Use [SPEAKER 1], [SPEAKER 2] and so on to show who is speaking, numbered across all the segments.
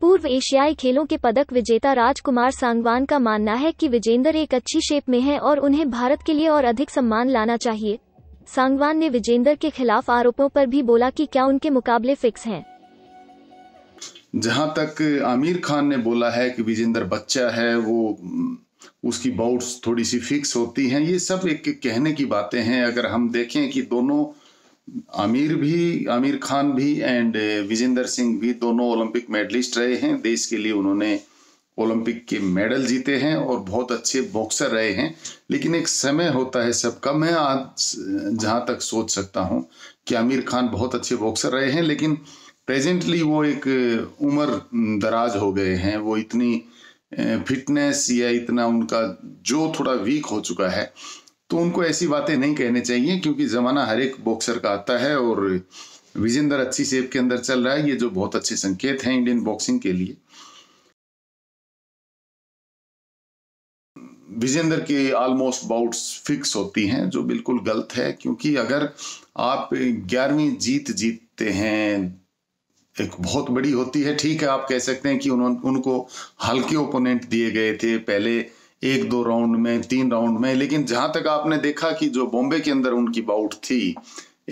[SPEAKER 1] पूर्व एशियाई खेलों के पदक विजेता राजकुमार सांगवान का मानना है कि विजेंदर एक अच्छी शेप में है और उन्हें भारत के लिए और अधिक सम्मान लाना चाहिए सांगवान ने विजेंदर के खिलाफ आरोपों पर भी बोला कि क्या उनके मुकाबले फिक्स हैं
[SPEAKER 2] जहां तक आमिर खान ने बोला है कि विजेंदर बच्चा है वो उसकी बाउट्स थोड़ी सी फिक्स होती हैं ये सब एक कहने की बातें हैं अगर हम देखें कि दोनों आमिर भी आमिर खान भी एंड uh, विजेंदर सिंह भी दोनों ओलंपिक मेडलिस्ट रहे हैं देश के लिए उन्होंने ओलंपिक के मेडल जीते हैं और बहुत अच्छे बॉक्सर रहे हैं लेकिन एक समय होता है सबका मैं आज जहाँ तक सोच सकता हूँ कि आमिर खान बहुत अच्छे बॉक्सर रहे हैं लेकिन प्रेजेंटली वो एक uh, उम्र दराज हो गए हैं वो इतनी फिटनेस uh, या इतना उनका जो थोड़ा वीक हो चुका है तो उनको ऐसी बातें नहीं कहने चाहिए क्योंकि ज़माना हर एक बॉक्सर का आता है और विजेंदर अच्छी सेब के अंदर चल रहा है ये जो बहुत अच्छे संकेत हैं इंडियन बॉक्सिंग के लिए विजेंद्र की ऑलमोस्ट बाउट्स फिक्स होती हैं जो बिल्कुल गलत है क्योंकि अगर आप ग्यारहवीं जीत जीतते हैं एक बहुत बड़ी होती है ठीक है आप कह सकते हैं कि उन्होंने उनको हल्के ओपोनेंट दिए गए थे पहले एक दो राउंड में तीन राउंड में लेकिन जहां तक आपने देखा कि जो बॉम्बे के अंदर उनकी बाउट थी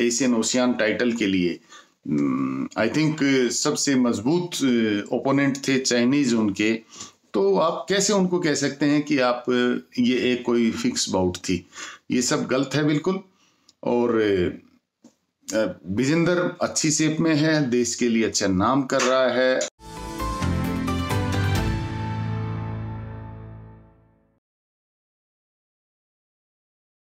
[SPEAKER 2] एशियन ओशियान टाइटल के लिए आई हम्म, थिंक सबसे मजबूत ओपोनेंट थे चाइनीज उनके तो आप कैसे उनको कह सकते हैं कि आप ये एक कोई फिक्स बाउट थी ये सब गलत है बिल्कुल और विजेंदर अच्छी शेप में है देश के लिए अच्छा नाम कर रहा है